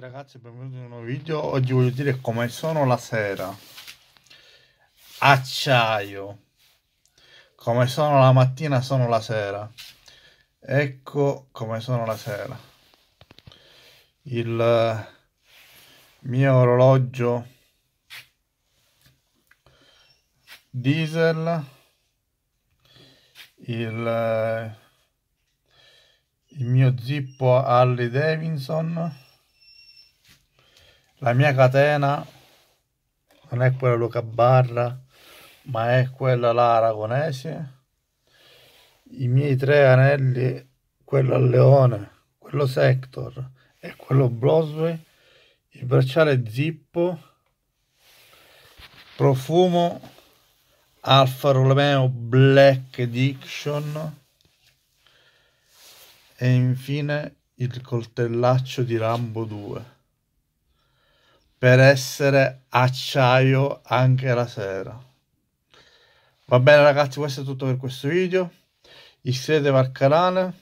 tutti ragazzi benvenuti in un nuovo video oggi voglio dire come sono la sera acciaio come sono la mattina sono la sera ecco come sono la sera il eh, mio orologio diesel il, eh, il mio zippo Harley Davidson la mia catena non è quella Luca Barra, ma è quella là aragonese. I miei tre anelli, quello al leone, quello sector e quello Brosway. Il bracciale zippo, profumo Alfa Romeo Black Diction e infine il coltellaccio di Rambo 2 per essere acciaio anche la sera. Va bene ragazzi, questo è tutto per questo video. Iscrivetevi al canale.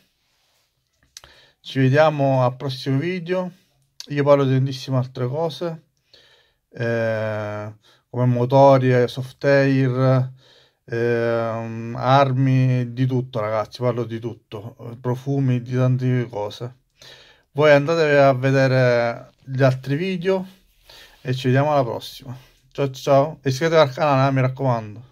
Ci vediamo al prossimo video. Io parlo di tantissime altre cose, eh, come motori, soft air, eh, armi, di tutto ragazzi, parlo di tutto, profumi, di tante cose. Voi andate a vedere gli altri video e ci vediamo alla prossima. Ciao ciao, iscrivetevi al canale, eh, mi raccomando.